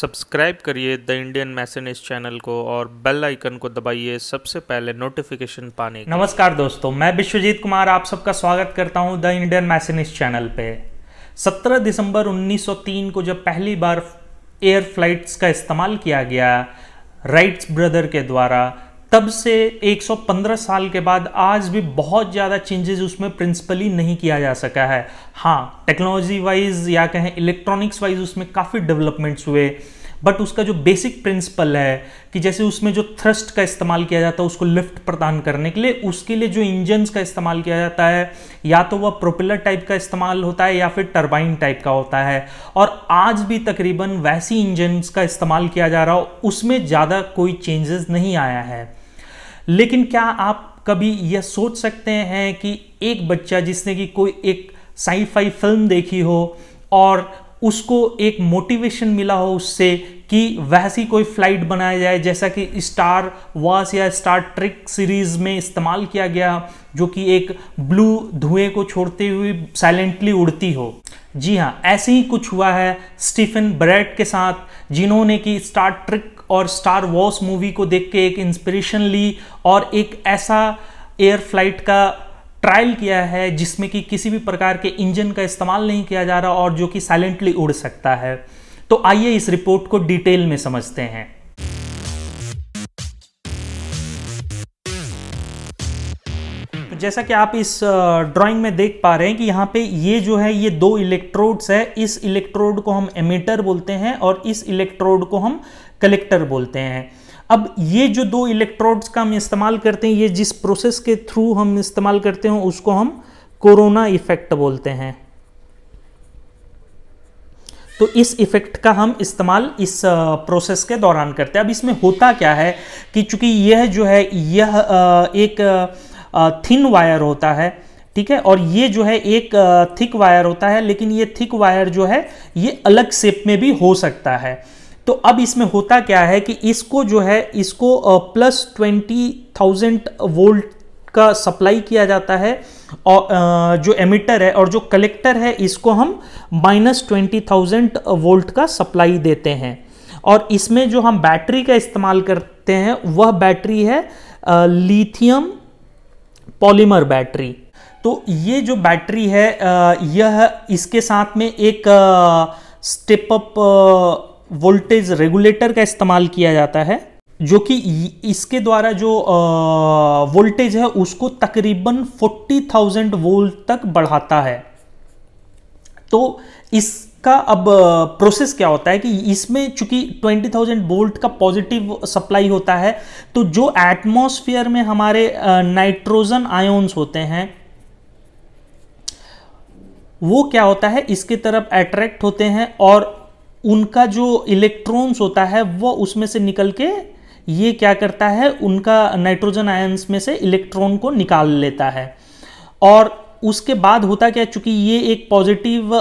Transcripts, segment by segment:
subscribe करिए the Indian मैसेनिस channel को और बेल आइकन को दबाइए सबसे पहले नोटिफिकेशन पाने नमस्कार दोस्तों मैं विश्वजीत कुमार आप सबका स्वागत करता हूं द इंडियन मैसेनेस चैनल पे 17 दिसंबर 1903 को जब पहली बार एयर फ्लाइट्स का इस्तेमाल किया गया राइट्स ब्रदर के द्वारा तब से 115 साल के बाद आज भी बहुत ज़्यादा चेंजेस उसमें प्रिंसिपली नहीं किया जा सका है हाँ टेक्नोलॉजी वाइज या कहें इलेक्ट्रॉनिक्स वाइज उसमें काफ़ी डेवलपमेंट्स हुए बट उसका जो बेसिक प्रिंसिपल है कि जैसे उसमें जो थ्रस्ट का इस्तेमाल किया जाता है उसको लिफ्ट प्रदान करने के लिए उसके लिए जो इंजन का इस्तेमाल किया जाता है या तो वह प्रोपेलर टाइप का इस्तेमाल होता है या फिर टर्बाइन टाइप का होता है और आज भी तकरीबन वैसी इंजन का इस्तेमाल किया जा रहा हो उसमें ज़्यादा कोई चेंजेस नहीं आया है लेकिन क्या आप कभी यह सोच सकते हैं कि एक बच्चा जिसने कि कोई एक साइफाई फिल्म देखी हो और उसको एक मोटिवेशन मिला हो उससे कि वैसी कोई फ्लाइट बनाया जाए जैसा कि स्टार वॉस या स्टार ट्रिक सीरीज में इस्तेमाल किया गया जो कि एक ब्लू धुएं को छोड़ते हुए साइलेंटली उड़ती हो जी हाँ ऐसे ही कुछ हुआ है स्टीफन ब्रेड के साथ जिन्होंने कि स्टार ट्रिक और स्टार वॉस मूवी को देख के एक इंस्पिरेशन ली और एक ऐसा एयर फ्लाइट का ट्रायल किया है जिसमें कि किसी भी प्रकार के इंजन का इस्तेमाल नहीं किया जा रहा और जो कि साइलेंटली उड़ सकता है तो आइए इस रिपोर्ट को डिटेल में समझते हैं जैसा कि आप इस ड्राइंग में देख पा रहे हैं कि यहाँ पे ये जो है ये दो इलेक्ट्रोड्स है इस इलेक्ट्रोड को हम एमिटर बोलते हैं और इस इलेक्ट्रोड को हम कलेक्टर बोलते हैं अब ये जो दो इलेक्ट्रोड्स का हम इस्तेमाल करते हैं ये जिस प्रोसेस के थ्रू हम इस्तेमाल करते हैं उसको हम कोरोना इफेक्ट बोलते हैं तो इस इफ़ेक्ट का हम इस्तेमाल इस प्रोसेस के दौरान करते हैं अब इसमें होता क्या है कि चूंकि यह जो है यह एक थिन वायर होता है ठीक है और ये जो है एक थिक वायर होता है लेकिन ये थिक वायर जो है ये अलग शेप में भी हो सकता है तो अब इसमें होता क्या है कि इसको जो है इसको प्लस ट्वेंटी थाउजेंड वोल्ट का सप्लाई किया जाता है और जो एमिटर है और जो कलेक्टर है इसको हम माइनस ट्वेंटी थाउजेंड वोल्ट का सप्लाई देते हैं और इसमें जो हम बैटरी का इस्तेमाल करते हैं वह बैटरी है लिथियम पॉलीमर बैटरी तो ये जो बैटरी है यह इसके साथ में एक स्टेप अप वोल्टेज रेगुलेटर का इस्तेमाल किया जाता है जो कि इसके द्वारा जो वोल्टेज है उसको तकरीबन 40,000 वोल्ट तक बढ़ाता है तो इसका अब प्रोसेस क्या होता है कि इसमें चूंकि 20,000 वोल्ट का पॉजिटिव सप्लाई होता है तो जो एटमॉस्फेयर में हमारे नाइट्रोजन आयोन्स होते हैं वो क्या होता है इसके तरफ अट्रैक्ट होते हैं और उनका जो इलेक्ट्रॉन्स होता है वो उसमें से निकल के ये क्या करता है उनका नाइट्रोजन आयन्स में से इलेक्ट्रॉन को निकाल लेता है और उसके बाद होता क्या चूंकि ये एक पॉजिटिव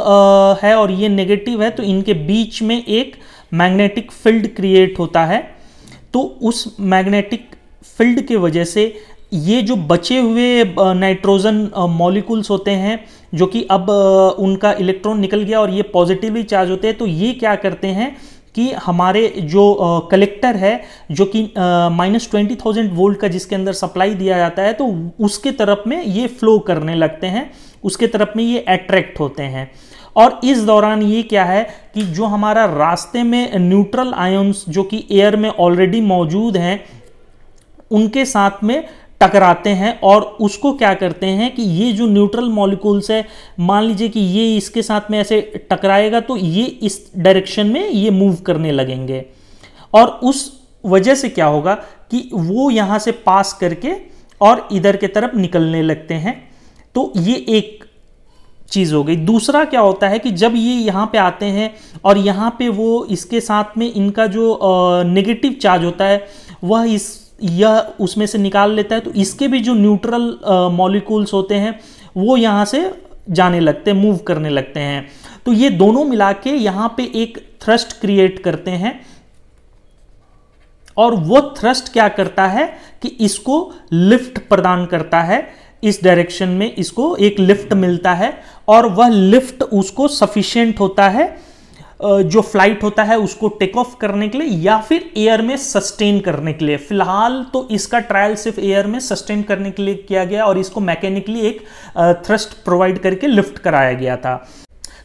है और ये नेगेटिव है तो इनके बीच में एक मैग्नेटिक फील्ड क्रिएट होता है तो उस मैग्नेटिक फील्ड के वजह से ये जो बचे हुए नाइट्रोजन मॉलिकुल्स होते हैं जो कि अब उनका इलेक्ट्रॉन निकल गया और ये पॉजिटिवली चार्ज होते हैं तो ये क्या करते हैं कि हमारे जो कलेक्टर है जो कि माइनस ट्वेंटी थाउजेंड वोल्ट का जिसके अंदर सप्लाई दिया जाता है तो उसके तरफ में ये फ्लो करने लगते हैं उसके तरफ में ये अट्रैक्ट होते हैं और इस दौरान ये क्या है कि जो हमारा रास्ते में न्यूट्रल आयन्स जो कि एयर में ऑलरेडी मौजूद हैं उनके साथ में टकराते हैं और उसको क्या करते हैं कि ये जो न्यूट्रल मॉलिक्यूल्स है मान लीजिए कि ये इसके साथ में ऐसे टकराएगा तो ये इस डायरेक्शन में ये मूव करने लगेंगे और उस वजह से क्या होगा कि वो यहाँ से पास करके और इधर के तरफ निकलने लगते हैं तो ये एक चीज़ हो गई दूसरा क्या होता है कि जब ये यहाँ पे आते हैं और यहाँ पे वो इसके साथ में इनका जो नेगेटिव चार्ज होता है वह इस यह उसमें से निकाल लेता है तो इसके भी जो न्यूट्रल मॉलिक्यूल्स होते हैं वो यहाँ से जाने लगते हैं मूव करने लगते हैं तो ये दोनों मिला के यहाँ पे एक थ्रस्ट क्रिएट करते हैं और वो थ्रस्ट क्या करता है कि इसको लिफ्ट प्रदान करता है इस डायरेक्शन में इसको एक लिफ्ट मिलता है और वह लिफ्ट उसको सफिशियंट होता है जो फ्लाइट होता है उसको टेक ऑफ करने के लिए या फिर एयर में सस्टेन करने के लिए फिलहाल तो इसका ट्रायल सिर्फ एयर में सस्टेन करने के लिए किया गया और इसको मैकेनिकली एक थ्रस्ट प्रोवाइड करके लिफ्ट कराया गया था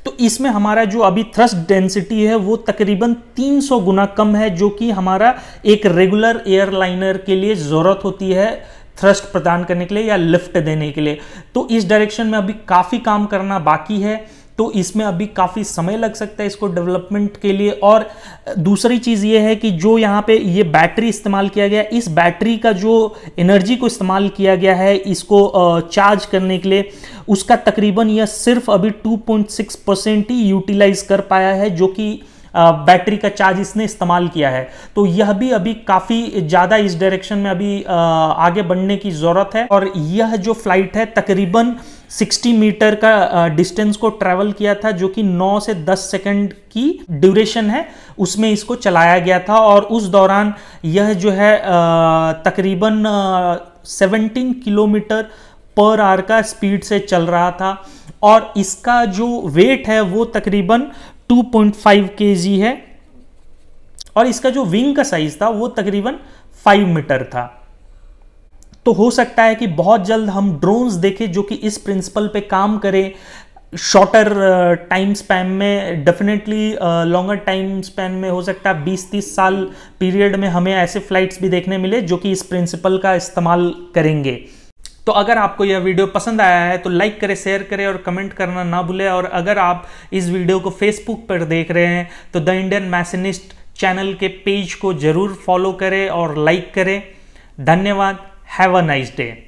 तो इसमें हमारा जो अभी थ्रस्ट डेंसिटी है वो तकरीबन 300 गुना कम है जो कि हमारा एक रेगुलर एयरलाइनर के लिए ज़रूरत होती है थ्रस्ट प्रदान करने के लिए या लिफ्ट देने के लिए तो इस डायरेक्शन में अभी काफ़ी काम करना बाकी है तो इसमें अभी काफ़ी समय लग सकता है इसको डेवलपमेंट के लिए और दूसरी चीज़ ये है कि जो यहाँ पे ये बैटरी इस्तेमाल किया गया इस बैटरी का जो एनर्जी को इस्तेमाल किया गया है इसको चार्ज करने के लिए उसका तकरीबन यह सिर्फ अभी 2.6 परसेंट ही यूटिलाइज कर पाया है जो कि बैटरी का चार्ज इसने इस्तेमाल किया है तो यह भी अभी काफ़ी ज़्यादा इस डायरेक्शन में अभी आगे बढ़ने की ज़रूरत है और यह जो फ्लाइट है तकरीबन 60 मीटर का डिस्टेंस को ट्रेवल किया था जो कि 9 से 10 सेकंड की ड्यूरेशन है उसमें इसको चलाया गया था और उस दौरान यह जो है तकरीबन 17 किलोमीटर पर आर का स्पीड से चल रहा था और इसका जो वेट है वो तकरीबन 2.5 केजी है और इसका जो विंग का साइज था वो तकरीबन 5 मीटर था तो हो सकता है कि बहुत जल्द हम ड्रोन्स देखें जो कि इस प्रिंसिपल पे काम करें शॉर्टर टाइम स्पैन में डेफिनेटली लॉन्गर टाइम स्पैन में हो सकता है 20-30 साल पीरियड में हमें ऐसे फ्लाइट्स भी देखने मिले जो कि इस प्रिंसिपल का इस्तेमाल करेंगे तो अगर आपको यह वीडियो पसंद आया है तो लाइक करें शेयर करें और कमेंट करना ना भूलें और अगर आप इस वीडियो को फेसबुक पर देख रहे हैं तो द इंडियन मैसेनिस्ट चैनल के पेज को जरूर फॉलो करें और लाइक करें धन्यवाद हैव अ नाइस डे